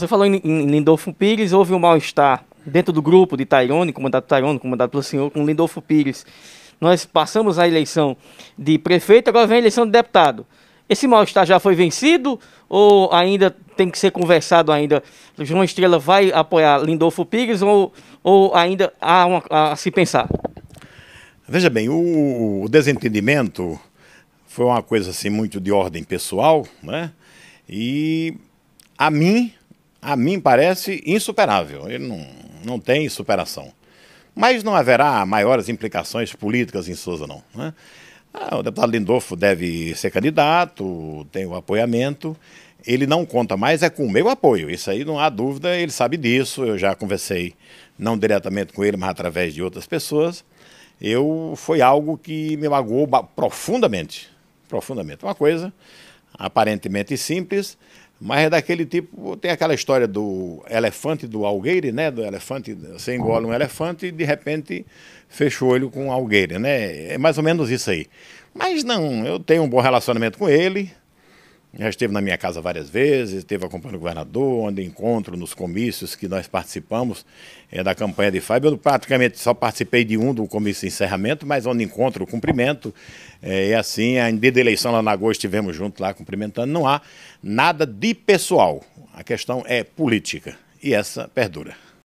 Você falou em, em Lindolfo Pires, houve um mal-estar dentro do grupo de Tairone, comandado Tairone, comandado pelo senhor, com Lindolfo Pires. Nós passamos a eleição de prefeito, agora vem a eleição de deputado. Esse mal-estar já foi vencido ou ainda tem que ser conversado ainda? João Estrela vai apoiar Lindolfo Pires ou, ou ainda há uma, a se pensar? Veja bem, o, o desentendimento foi uma coisa assim muito de ordem pessoal, né? E a mim a mim parece insuperável. Ele não, não tem superação. Mas não haverá maiores implicações políticas em Souza, não. Né? Ah, o deputado Lindolfo deve ser candidato, tem o apoiamento. Ele não conta mais, é com o meu apoio. Isso aí não há dúvida, ele sabe disso. Eu já conversei, não diretamente com ele, mas através de outras pessoas. Eu Foi algo que me magoou profundamente. Profundamente. Uma coisa aparentemente simples, mas é daquele tipo, tem aquela história do elefante do algueire, né? Do elefante, você engole um elefante e de repente fecha o olho com o algueire, né? É mais ou menos isso aí. Mas não, eu tenho um bom relacionamento com ele, já esteve na minha casa várias vezes, esteve acompanhando o governador, onde encontro nos comícios que nós participamos é, da campanha de Fábio. Eu praticamente só participei de um do comício de encerramento, mas onde encontro, cumprimento. É, e assim, ainda da eleição lá na agosto estivemos juntos lá cumprimentando. Não há nada de pessoal. A questão é política. E essa perdura.